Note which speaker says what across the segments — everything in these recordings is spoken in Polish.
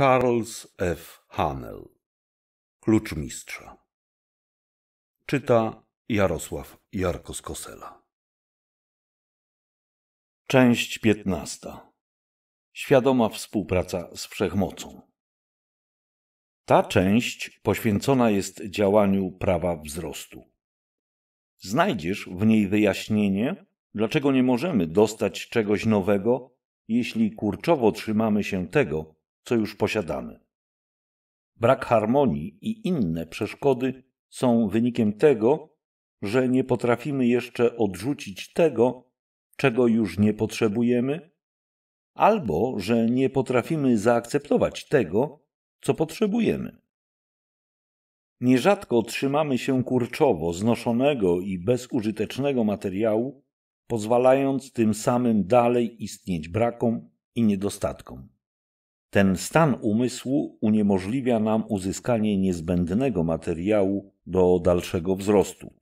Speaker 1: Charles F. Hanel. Klucz mistrza. Czyta Jarosław Jarko z Kosela. Część piętnasta. Świadoma współpraca z wszechmocą. Ta część poświęcona jest działaniu prawa wzrostu. Znajdziesz w niej wyjaśnienie, dlaczego nie możemy dostać czegoś nowego, jeśli kurczowo trzymamy się tego, co już posiadamy. Brak harmonii i inne przeszkody są wynikiem tego, że nie potrafimy jeszcze odrzucić tego, czego już nie potrzebujemy, albo że nie potrafimy zaakceptować tego, co potrzebujemy. Nierzadko trzymamy się kurczowo znoszonego i bezużytecznego materiału, pozwalając tym samym dalej istnieć brakom i niedostatkom. Ten stan umysłu uniemożliwia nam uzyskanie niezbędnego materiału do dalszego wzrostu.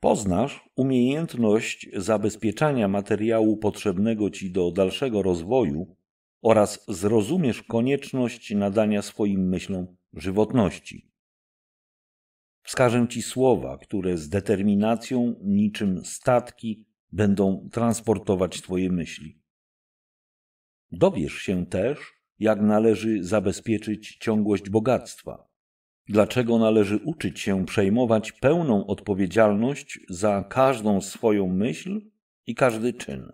Speaker 1: Poznasz umiejętność zabezpieczania materiału potrzebnego ci do dalszego rozwoju oraz zrozumiesz konieczność nadania swoim myślom żywotności. Wskażę ci słowa, które z determinacją, niczym statki, będą transportować twoje myśli. Dowiesz się też, jak należy zabezpieczyć ciągłość bogactwa, dlaczego należy uczyć się przejmować pełną odpowiedzialność za każdą swoją myśl i każdy czyn.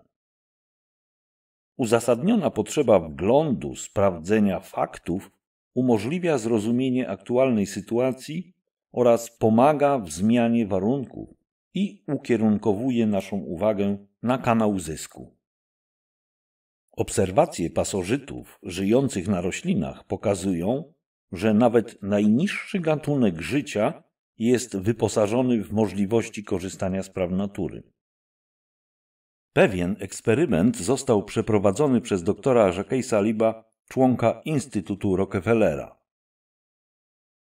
Speaker 1: Uzasadniona potrzeba wglądu, sprawdzenia faktów umożliwia zrozumienie aktualnej sytuacji oraz pomaga w zmianie warunków i ukierunkowuje naszą uwagę na kanał zysku. Obserwacje pasożytów żyjących na roślinach pokazują, że nawet najniższy gatunek życia jest wyposażony w możliwości korzystania z praw natury. Pewien eksperyment został przeprowadzony przez doktora Jacques'a Saliba, członka Instytutu Rockefellera.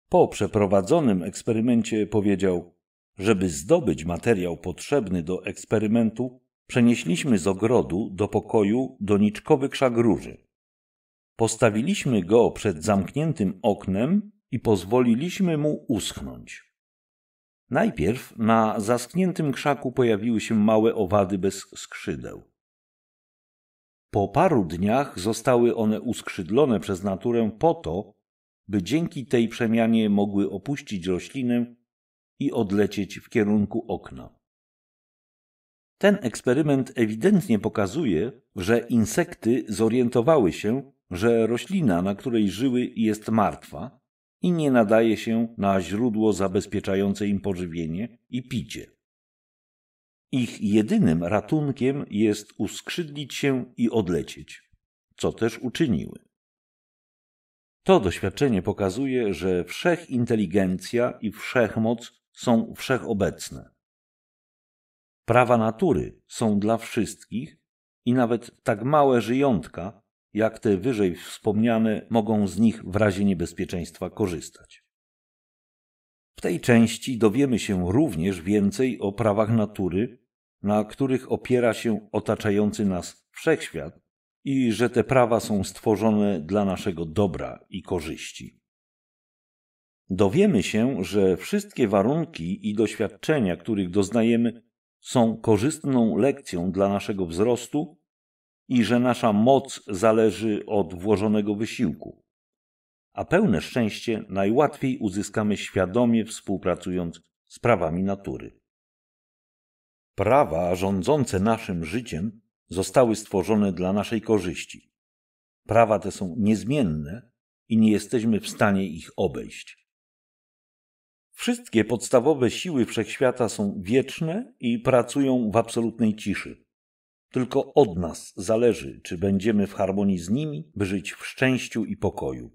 Speaker 1: Po przeprowadzonym eksperymencie powiedział, żeby zdobyć materiał potrzebny do eksperymentu, przenieśliśmy z ogrodu do pokoju doniczkowy krzak róży. Postawiliśmy go przed zamkniętym oknem i pozwoliliśmy mu uschnąć. Najpierw na zaschniętym krzaku pojawiły się małe owady bez skrzydeł. Po paru dniach zostały one uskrzydlone przez naturę po to, by dzięki tej przemianie mogły opuścić roślinę i odlecieć w kierunku okna. Ten eksperyment ewidentnie pokazuje, że insekty zorientowały się, że roślina, na której żyły, jest martwa i nie nadaje się na źródło zabezpieczające im pożywienie i picie. Ich jedynym ratunkiem jest uskrzydlić się i odlecieć, co też uczyniły. To doświadczenie pokazuje, że wszechinteligencja i wszechmoc są wszechobecne. Prawa natury są dla wszystkich i nawet tak małe żyjątka, jak te wyżej wspomniane, mogą z nich w razie niebezpieczeństwa korzystać. W tej części dowiemy się również więcej o prawach natury, na których opiera się otaczający nas wszechświat i że te prawa są stworzone dla naszego dobra i korzyści. Dowiemy się, że wszystkie warunki i doświadczenia, których doznajemy, są korzystną lekcją dla naszego wzrostu i że nasza moc zależy od włożonego wysiłku. A pełne szczęście najłatwiej uzyskamy świadomie współpracując z prawami natury. Prawa rządzące naszym życiem zostały stworzone dla naszej korzyści. Prawa te są niezmienne i nie jesteśmy w stanie ich obejść. Wszystkie podstawowe siły wszechświata są wieczne i pracują w absolutnej ciszy. Tylko od nas zależy, czy będziemy w harmonii z nimi, by żyć w szczęściu i pokoju.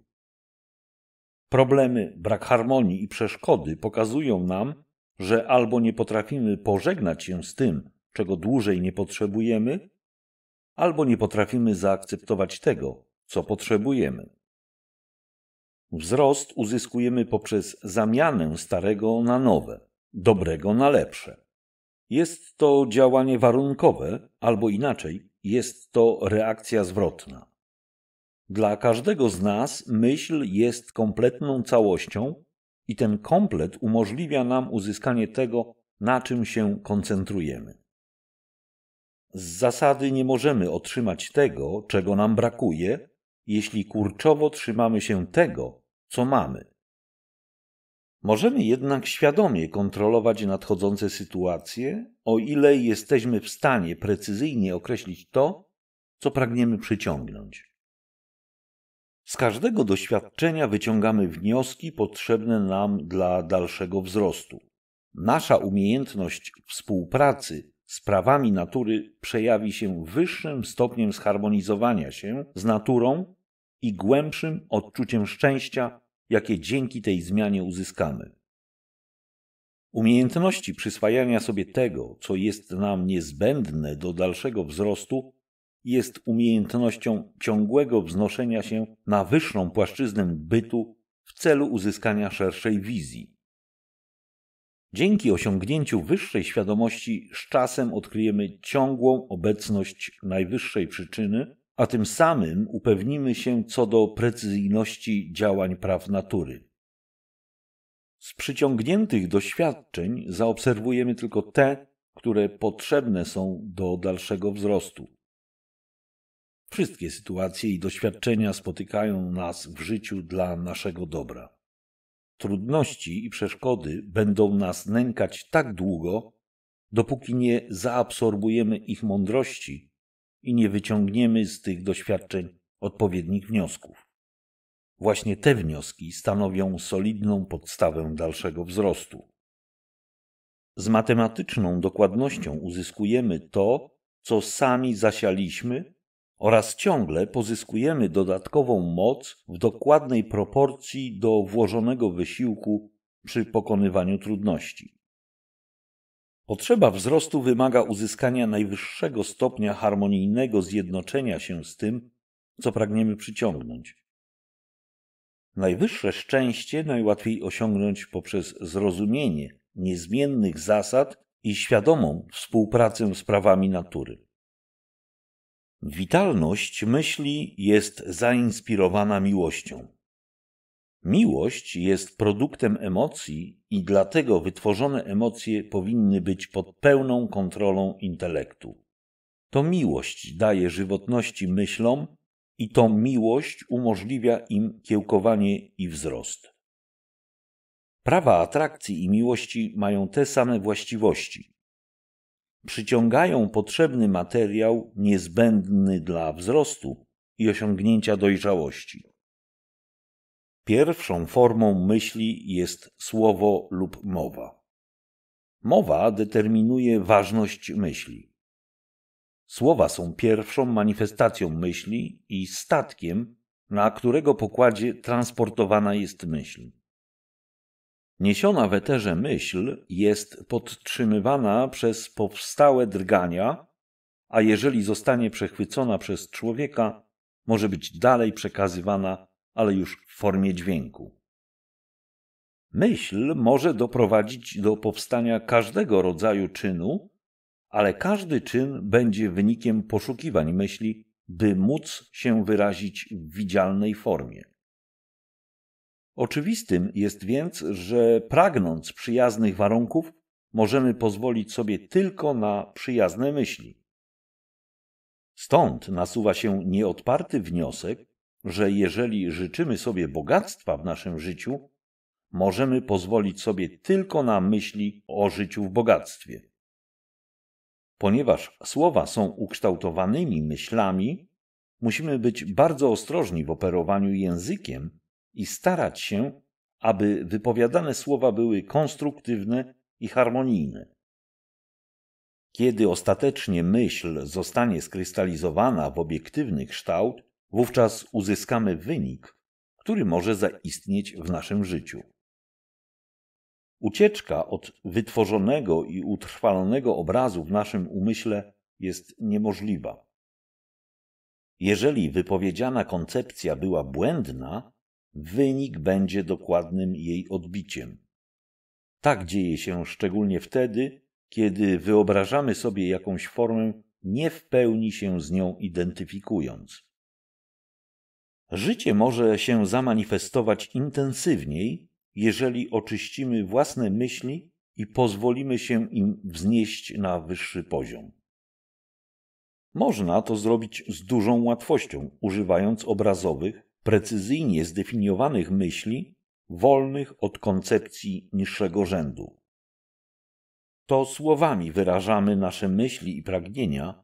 Speaker 1: Problemy, brak harmonii i przeszkody pokazują nam, że albo nie potrafimy pożegnać się z tym, czego dłużej nie potrzebujemy, albo nie potrafimy zaakceptować tego, co potrzebujemy. Wzrost uzyskujemy poprzez zamianę starego na nowe, dobrego na lepsze. Jest to działanie warunkowe, albo inaczej, jest to reakcja zwrotna. Dla każdego z nas myśl jest kompletną całością i ten komplet umożliwia nam uzyskanie tego, na czym się koncentrujemy. Z zasady nie możemy otrzymać tego, czego nam brakuje, jeśli kurczowo trzymamy się tego, co mamy. Możemy jednak świadomie kontrolować nadchodzące sytuacje, o ile jesteśmy w stanie precyzyjnie określić to, co pragniemy przyciągnąć. Z każdego doświadczenia wyciągamy wnioski potrzebne nam dla dalszego wzrostu. Nasza umiejętność współpracy z prawami natury przejawi się wyższym stopniem zharmonizowania się z naturą i głębszym odczuciem szczęścia, jakie dzięki tej zmianie uzyskamy. Umiejętności przyswajania sobie tego, co jest nam niezbędne do dalszego wzrostu, jest umiejętnością ciągłego wznoszenia się na wyższą płaszczyznę bytu w celu uzyskania szerszej wizji. Dzięki osiągnięciu wyższej świadomości z czasem odkryjemy ciągłą obecność najwyższej przyczyny, a tym samym upewnimy się co do precyzyjności działań praw natury. Z przyciągniętych doświadczeń zaobserwujemy tylko te, które potrzebne są do dalszego wzrostu. Wszystkie sytuacje i doświadczenia spotykają nas w życiu dla naszego dobra. Trudności i przeszkody będą nas nękać tak długo, dopóki nie zaabsorbujemy ich mądrości i nie wyciągniemy z tych doświadczeń odpowiednich wniosków. Właśnie te wnioski stanowią solidną podstawę dalszego wzrostu. Z matematyczną dokładnością uzyskujemy to, co sami zasialiśmy, oraz ciągle pozyskujemy dodatkową moc w dokładnej proporcji do włożonego wysiłku przy pokonywaniu trudności. Potrzeba wzrostu wymaga uzyskania najwyższego stopnia harmonijnego zjednoczenia się z tym, co pragniemy przyciągnąć. Najwyższe szczęście najłatwiej osiągnąć poprzez zrozumienie niezmiennych zasad i świadomą współpracę z prawami natury. Witalność myśli jest zainspirowana miłością. Miłość jest produktem emocji i dlatego wytworzone emocje powinny być pod pełną kontrolą intelektu. To miłość daje żywotności myślom i to miłość umożliwia im kiełkowanie i wzrost. Prawa atrakcji i miłości mają te same właściwości. Przyciągają potrzebny materiał niezbędny dla wzrostu i osiągnięcia dojrzałości. Pierwszą formą myśli jest słowo lub mowa. Mowa determinuje ważność myśli. Słowa są pierwszą manifestacją myśli i statkiem, na którego pokładzie transportowana jest myśl. Niesiona w eterze myśl jest podtrzymywana przez powstałe drgania, a jeżeli zostanie przechwycona przez człowieka, może być dalej przekazywana ale już w formie dźwięku. Myśl może doprowadzić do powstania każdego rodzaju czynu, ale każdy czyn będzie wynikiem poszukiwań myśli, by móc się wyrazić w widzialnej formie. Oczywistym jest więc, że pragnąc przyjaznych warunków, możemy pozwolić sobie tylko na przyjazne myśli. Stąd nasuwa się nieodparty wniosek, że jeżeli życzymy sobie bogactwa w naszym życiu, możemy pozwolić sobie tylko na myśli o życiu w bogactwie. Ponieważ słowa są ukształtowanymi myślami, musimy być bardzo ostrożni w operowaniu językiem i starać się, aby wypowiadane słowa były konstruktywne i harmonijne. Kiedy ostatecznie myśl zostanie skrystalizowana w obiektywny kształt, Wówczas uzyskamy wynik, który może zaistnieć w naszym życiu. Ucieczka od wytworzonego i utrwalonego obrazu w naszym umyśle jest niemożliwa. Jeżeli wypowiedziana koncepcja była błędna, wynik będzie dokładnym jej odbiciem. Tak dzieje się szczególnie wtedy, kiedy wyobrażamy sobie jakąś formę, nie w pełni się z nią identyfikując. Życie może się zamanifestować intensywniej, jeżeli oczyścimy własne myśli i pozwolimy się im wznieść na wyższy poziom. Można to zrobić z dużą łatwością, używając obrazowych, precyzyjnie zdefiniowanych myśli, wolnych od koncepcji niższego rzędu. To słowami wyrażamy nasze myśli i pragnienia,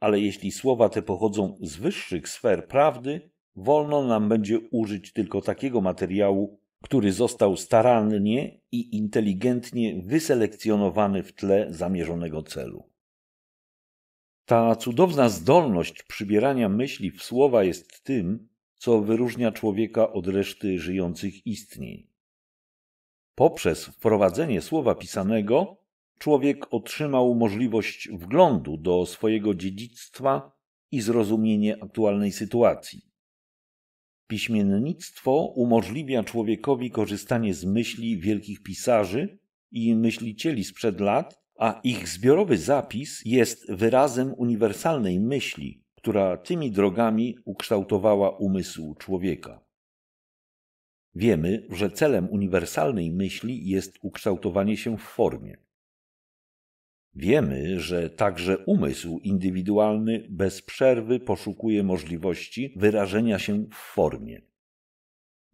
Speaker 1: ale jeśli słowa te pochodzą z wyższych sfer prawdy, Wolno nam będzie użyć tylko takiego materiału, który został starannie i inteligentnie wyselekcjonowany w tle zamierzonego celu. Ta cudowna zdolność przybierania myśli w słowa jest tym, co wyróżnia człowieka od reszty żyjących istnień. Poprzez wprowadzenie słowa pisanego, człowiek otrzymał możliwość wglądu do swojego dziedzictwa i zrozumienie aktualnej sytuacji. Piśmiennictwo umożliwia człowiekowi korzystanie z myśli wielkich pisarzy i myślicieli sprzed lat, a ich zbiorowy zapis jest wyrazem uniwersalnej myśli, która tymi drogami ukształtowała umysł człowieka. Wiemy, że celem uniwersalnej myśli jest ukształtowanie się w formie. Wiemy, że także umysł indywidualny bez przerwy poszukuje możliwości wyrażenia się w formie.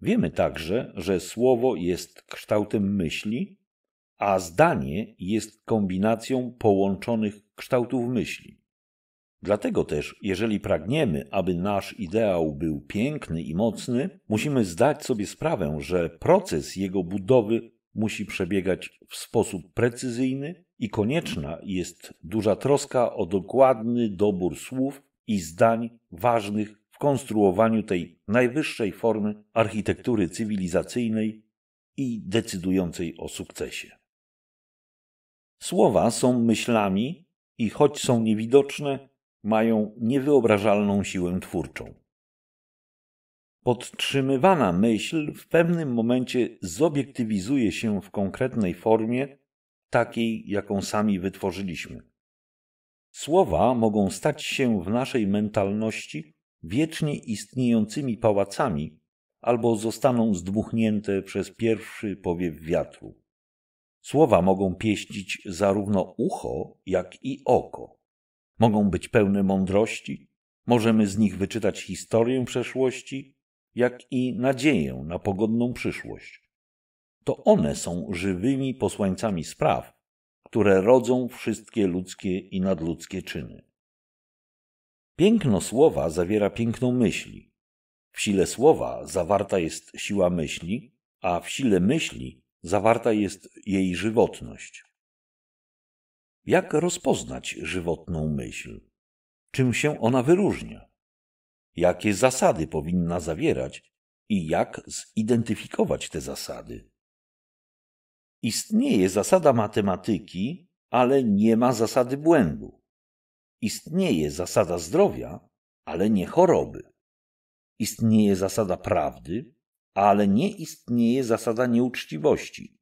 Speaker 1: Wiemy także, że słowo jest kształtem myśli, a zdanie jest kombinacją połączonych kształtów myśli. Dlatego też, jeżeli pragniemy, aby nasz ideał był piękny i mocny, musimy zdać sobie sprawę, że proces jego budowy musi przebiegać w sposób precyzyjny, i konieczna jest duża troska o dokładny dobór słów i zdań ważnych w konstruowaniu tej najwyższej formy architektury cywilizacyjnej i decydującej o sukcesie. Słowa są myślami i choć są niewidoczne, mają niewyobrażalną siłę twórczą. Podtrzymywana myśl w pewnym momencie zobiektywizuje się w konkretnej formie takiej, jaką sami wytworzyliśmy. Słowa mogą stać się w naszej mentalności wiecznie istniejącymi pałacami albo zostaną zdmuchnięte przez pierwszy powiew wiatru. Słowa mogą pieścić zarówno ucho, jak i oko. Mogą być pełne mądrości, możemy z nich wyczytać historię przeszłości, jak i nadzieję na pogodną przyszłość. To one są żywymi posłańcami spraw, które rodzą wszystkie ludzkie i nadludzkie czyny. Piękno słowa zawiera piękną myśli. W sile słowa zawarta jest siła myśli, a w sile myśli zawarta jest jej żywotność. Jak rozpoznać żywotną myśl? Czym się ona wyróżnia? Jakie zasady powinna zawierać i jak zidentyfikować te zasady? Istnieje zasada matematyki, ale nie ma zasady błędu. Istnieje zasada zdrowia, ale nie choroby. Istnieje zasada prawdy, ale nie istnieje zasada nieuczciwości.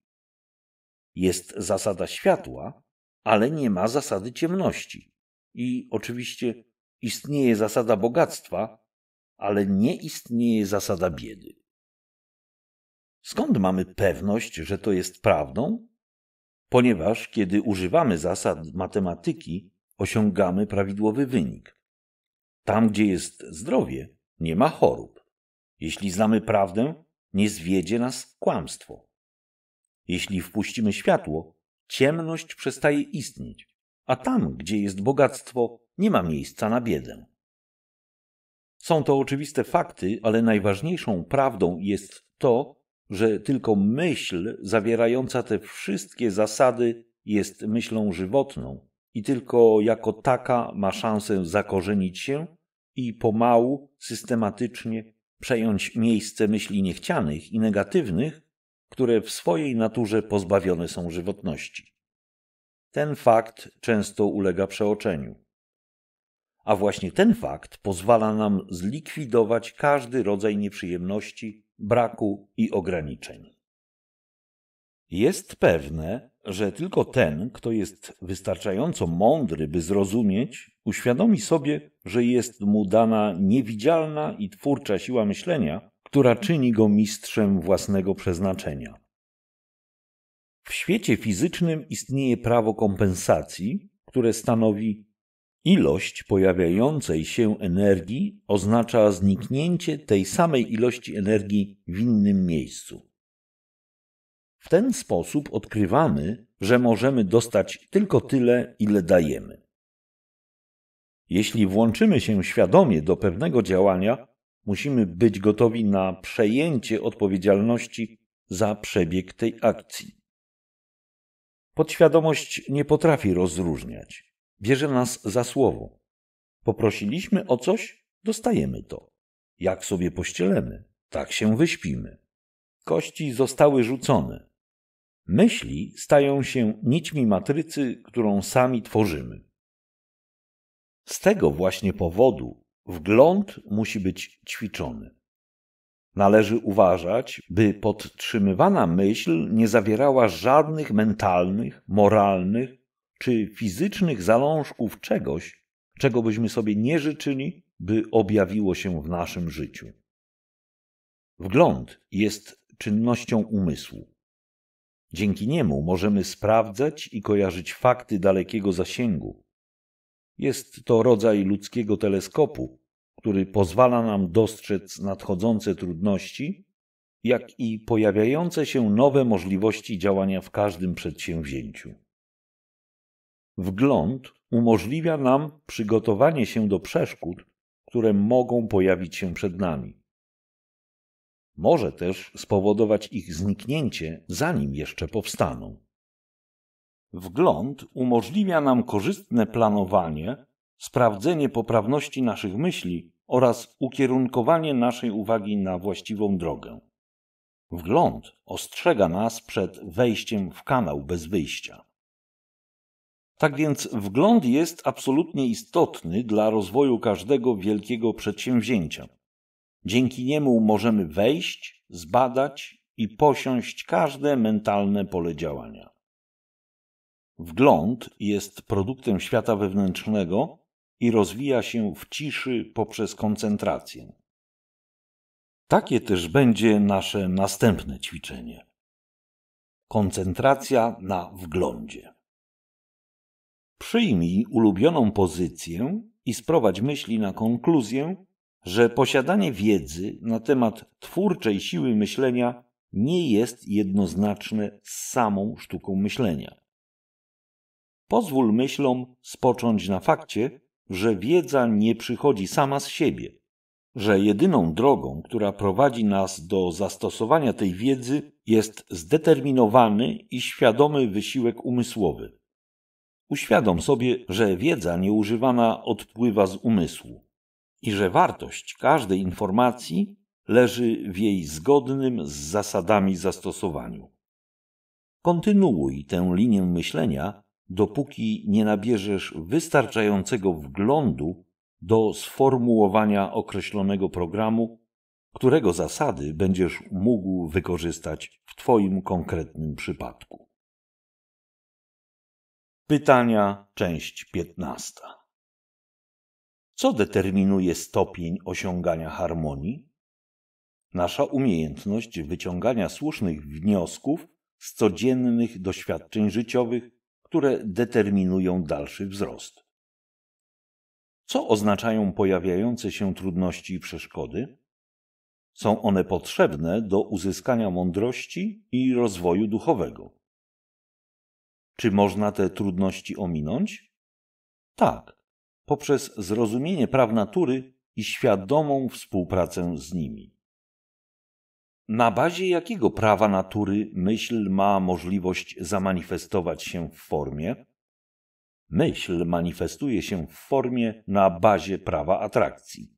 Speaker 1: Jest zasada światła, ale nie ma zasady ciemności. I oczywiście istnieje zasada bogactwa, ale nie istnieje zasada biedy. Skąd mamy pewność, że to jest prawdą? Ponieważ kiedy używamy zasad matematyki, osiągamy prawidłowy wynik. Tam, gdzie jest zdrowie, nie ma chorób. Jeśli znamy prawdę, nie zwiedzie nas kłamstwo. Jeśli wpuścimy światło, ciemność przestaje istnieć, a tam, gdzie jest bogactwo, nie ma miejsca na biedę. Są to oczywiste fakty, ale najważniejszą prawdą jest to, że tylko myśl zawierająca te wszystkie zasady jest myślą żywotną i tylko jako taka ma szansę zakorzenić się i pomału, systematycznie przejąć miejsce myśli niechcianych i negatywnych, które w swojej naturze pozbawione są żywotności. Ten fakt często ulega przeoczeniu. A właśnie ten fakt pozwala nam zlikwidować każdy rodzaj nieprzyjemności braku i ograniczeń. Jest pewne, że tylko ten, kto jest wystarczająco mądry, by zrozumieć, uświadomi sobie, że jest mu dana niewidzialna i twórcza siła myślenia, która czyni go mistrzem własnego przeznaczenia. W świecie fizycznym istnieje prawo kompensacji, które stanowi Ilość pojawiającej się energii oznacza zniknięcie tej samej ilości energii w innym miejscu. W ten sposób odkrywamy, że możemy dostać tylko tyle, ile dajemy. Jeśli włączymy się świadomie do pewnego działania, musimy być gotowi na przejęcie odpowiedzialności za przebieg tej akcji. Podświadomość nie potrafi rozróżniać bierze nas za słowo. Poprosiliśmy o coś, dostajemy to. Jak sobie pościelemy, tak się wyśpimy. Kości zostały rzucone. Myśli stają się nićmi matrycy, którą sami tworzymy. Z tego właśnie powodu wgląd musi być ćwiczony. Należy uważać, by podtrzymywana myśl nie zawierała żadnych mentalnych, moralnych czy fizycznych zalążków czegoś, czego byśmy sobie nie życzyli, by objawiło się w naszym życiu. Wgląd jest czynnością umysłu. Dzięki niemu możemy sprawdzać i kojarzyć fakty dalekiego zasięgu. Jest to rodzaj ludzkiego teleskopu, który pozwala nam dostrzec nadchodzące trudności, jak i pojawiające się nowe możliwości działania w każdym przedsięwzięciu. Wgląd umożliwia nam przygotowanie się do przeszkód, które mogą pojawić się przed nami. Może też spowodować ich zniknięcie, zanim jeszcze powstaną. Wgląd umożliwia nam korzystne planowanie, sprawdzenie poprawności naszych myśli oraz ukierunkowanie naszej uwagi na właściwą drogę. Wgląd ostrzega nas przed wejściem w kanał bez wyjścia. Tak więc wgląd jest absolutnie istotny dla rozwoju każdego wielkiego przedsięwzięcia. Dzięki niemu możemy wejść, zbadać i posiąść każde mentalne pole działania. Wgląd jest produktem świata wewnętrznego i rozwija się w ciszy poprzez koncentrację. Takie też będzie nasze następne ćwiczenie. Koncentracja na wglądzie. Przyjmij ulubioną pozycję i sprowadź myśli na konkluzję, że posiadanie wiedzy na temat twórczej siły myślenia nie jest jednoznaczne z samą sztuką myślenia. Pozwól myślom spocząć na fakcie, że wiedza nie przychodzi sama z siebie, że jedyną drogą, która prowadzi nas do zastosowania tej wiedzy, jest zdeterminowany i świadomy wysiłek umysłowy. Uświadom sobie, że wiedza nieużywana odpływa z umysłu i że wartość każdej informacji leży w jej zgodnym z zasadami zastosowaniu. Kontynuuj tę linię myślenia, dopóki nie nabierzesz wystarczającego wglądu do sformułowania określonego programu, którego zasady będziesz mógł wykorzystać w Twoim konkretnym przypadku. Pytania, część 15. Co determinuje stopień osiągania harmonii? Nasza umiejętność wyciągania słusznych wniosków z codziennych doświadczeń życiowych, które determinują dalszy wzrost. Co oznaczają pojawiające się trudności i przeszkody? Są one potrzebne do uzyskania mądrości i rozwoju duchowego czy można te trudności ominąć? Tak, poprzez zrozumienie praw natury i świadomą współpracę z nimi. Na bazie jakiego prawa natury myśl ma możliwość zamanifestować się w formie? Myśl manifestuje się w formie na bazie prawa atrakcji.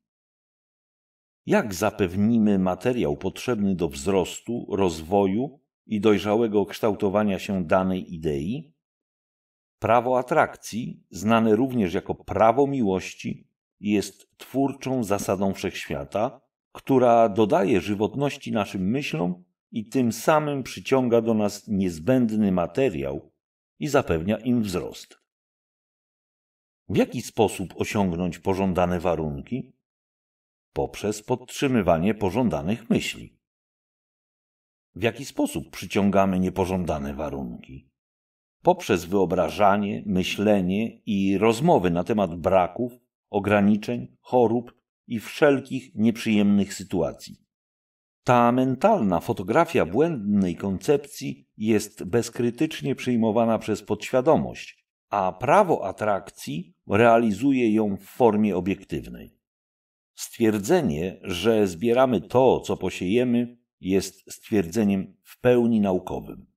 Speaker 1: Jak zapewnimy materiał potrzebny do wzrostu, rozwoju i dojrzałego kształtowania się danej idei? Prawo atrakcji, znane również jako prawo miłości, jest twórczą zasadą wszechświata, która dodaje żywotności naszym myślom i tym samym przyciąga do nas niezbędny materiał i zapewnia im wzrost. W jaki sposób osiągnąć pożądane warunki? Poprzez podtrzymywanie pożądanych myśli. W jaki sposób przyciągamy niepożądane warunki? poprzez wyobrażanie, myślenie i rozmowy na temat braków, ograniczeń, chorób i wszelkich nieprzyjemnych sytuacji. Ta mentalna fotografia błędnej koncepcji jest bezkrytycznie przyjmowana przez podświadomość, a prawo atrakcji realizuje ją w formie obiektywnej. Stwierdzenie, że zbieramy to, co posiejemy, jest stwierdzeniem w pełni naukowym.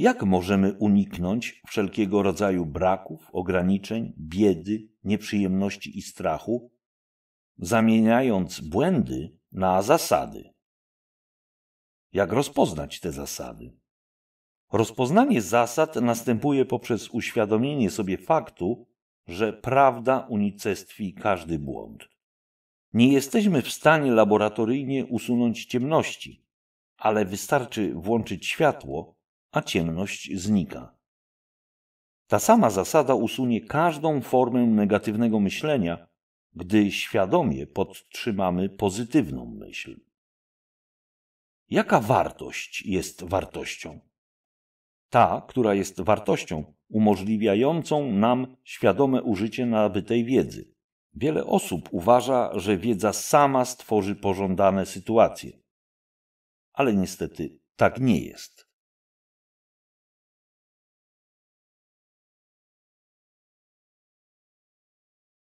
Speaker 1: Jak możemy uniknąć wszelkiego rodzaju braków, ograniczeń, biedy, nieprzyjemności i strachu, zamieniając błędy na zasady? Jak rozpoznać te zasady? Rozpoznanie zasad następuje poprzez uświadomienie sobie faktu, że prawda unicestwi każdy błąd. Nie jesteśmy w stanie laboratoryjnie usunąć ciemności, ale wystarczy włączyć światło, a ciemność znika. Ta sama zasada usunie każdą formę negatywnego myślenia, gdy świadomie podtrzymamy pozytywną myśl. Jaka wartość jest wartością? Ta, która jest wartością umożliwiającą nam świadome użycie nabytej wiedzy. Wiele osób uważa, że wiedza sama stworzy pożądane sytuacje. Ale niestety tak nie jest.